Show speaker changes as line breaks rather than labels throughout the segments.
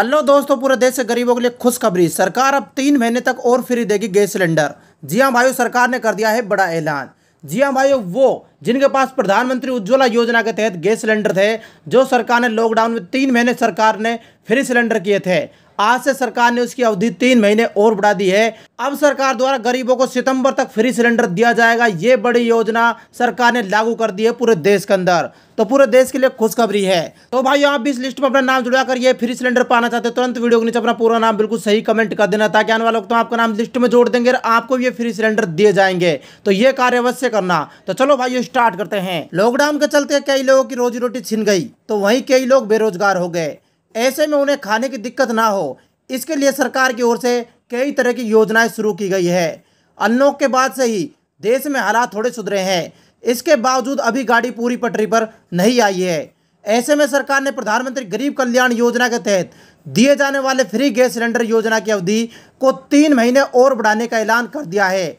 hello दोस्तों पूरे देश से गरीबों के लिए खुशखबरी सरकार अब तीन महीने तक और फ्री देगी गैस सिलेंडर जी हाँ भाइयों सरकार ने कर दिया है बड़ा ऐलान जी हाँ भाइयों वो जिनके पास प्रधानमंत्री उज्ज्वला योजना के तहत गैस सिलेंडर थे जो सरकार ने लॉकडाउन में तीन महीने सरकार ने फ्री सिलेंडर किए थे आज से सरकार ने उसकी अवधि तीन महीने और बढ़ा दी है अब सरकार द्वारा गरीबों को सितंबर तक फ्री सिलेंडर दिया जाएगा ये बड़ी योजना सरकार ने लागू कर दी है पूरे देश के अंदर तो पूरे देश के लिए खुशखबरी है तो भाई आप भी इस लिस्ट में अपना नाम जुड़ा कर ये फ्री सिलेंडर पाना चाहते हो तुरंत वीडियो के नीचे अपना पूरा नाम बिल्कुल सही कमेंट कर देना ताकि आने वालों को तो आपका नाम लिस्ट में जोड़ देंगे आपको ये फ्री सिलेंडर दिए जाएंगे तो ये कार्य अवश्य करना तो चलो भाई स्टार्ट करते हैं लॉकडाउन के चलते कई लोगों की रोजी रोटी छिन गई तो वही कई लोग बेरोजगार हो गए ऐसे में उन्हें खाने की दिक्कत ना हो इसके लिए सरकार की ओर से कई तरह की योजनाएं शुरू की गई है अनलॉक के बाद से ही देश में हालात थोड़े सुधरे हैं इसके बावजूद अभी गाड़ी पूरी पटरी पर नहीं आई है ऐसे में सरकार ने प्रधानमंत्री गरीब कल्याण योजना के तहत दिए जाने वाले फ्री गैस सिलेंडर योजना की अवधि को तीन महीने और बढ़ाने का ऐलान कर दिया है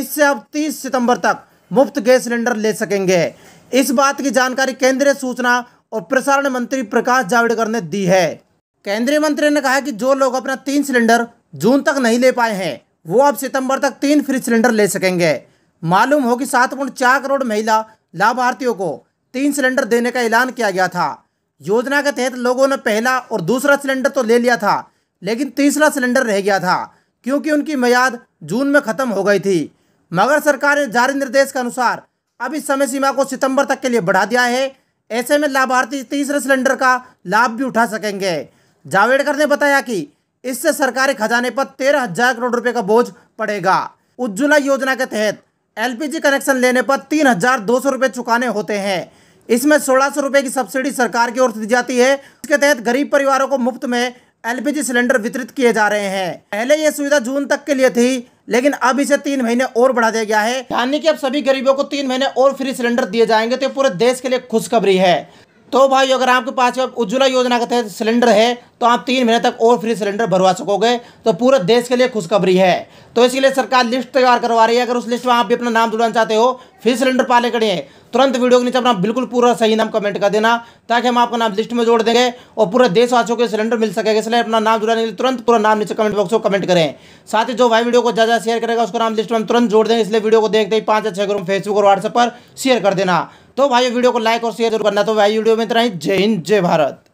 इससे अब 30 सितंबर तक मुफ्त गैस सिलेंडर ले सकेंगे इस बात की जानकारी केंद्रीय सूचना और प्रसारण मंत्री प्रकाश जावड़ेकर ने दी है केंद्रीय मंत्री ने कहा कि जो लोग अपना तीन सिलेंडर जून तक नहीं ले पाए हैं वो अब सितंबर तक तीन फ्री सिलेंडर ले सकेंगे मालूम हो कि सात पॉइंट चार करोड़ महिला लाभार्थियों को तीन सिलेंडर देने का ऐलान किया गया था योजना के तहत लोगों ने पहला और दूसरा सिलेंडर तो ले लिया था लेकिन तीसरा सिलेंडर रह गया था क्योंकि उनकी मैयाद जून में ख़त्म हो गई थी मगर सरकार ने जारी निर्देश के अनुसार अब इस समय सीमा को सितंबर तक के लिए बढ़ा दिया है ऐसे में लाभार्थी तीसरे सिलेंडर का लाभ भी उठा सकेंगे जावेडकर ने बताया कि इससे सरकारी खजाने पर तेरह हजार करोड़ रुपए का बोझ पड़ेगा उज्ज्वला योजना के तहत एलपीजी कनेक्शन लेने पर तीन हजार दो सौ रुपए चुकाने होते हैं इसमें सोलह सौ रुपए की सब्सिडी सरकार की ओर से दी जाती है इसके तहत गरीब परिवारों को मुफ्त में एलपीजी सिलेंडर वितरित किए जा रहे हैं पहले यह सुविधा जून तक के लिए थी लेकिन अब इसे तीन महीने और बढ़ा दिया गया है यानी कि अब सभी गरीबों को तीन महीने और फ्री सिलेंडर दिए जाएंगे तो पूरे देश के लिए खुशखबरी है तो भाई अगर आपके पास उज्ज्वला योजना के तहत सिलेंडर है तो आप तीन महीने तक और फ्री सिलेंडर भरवा सकोगे तो पूरे देश के लिए खुशखबरी है तो इसके लिए सरकार लिस्ट तैयार करवा रही है अगर उस लिस्ट में आप भी अपना नाम जुड़ाना चाहते हो फिर सिलेंडर पाले खड़े हैं तुरंत वीडियो के नीचे अपना बिल्कुल पूरा सही नाम कमेंट कर देना ताकि हम आपका नाम लिस्ट में जोड़ देंगे और पूरे देशवासियों को सिलेंडर मिल सकेगा इसलिए अपना नाम जुड़ाने के लिए तुरंत पूरा नाम नीचे कमेंट बॉक्स में कमेंट करें साथ ही जो भाई वीडियो को ज़्यादा शेयर करेगा उसको नाम लिस्ट में हम तुरंत जोड़ देंगे इसलिए वीडियो को देखते ही पाँच या छः ग्रुप फेसबुक और व्हाट्सएप पर शेयर कर देना तो भाई वीडियो को लाइक और शेयर जरूर करना तो भाई वीडियो में इतना ही जय हिंद जय भारत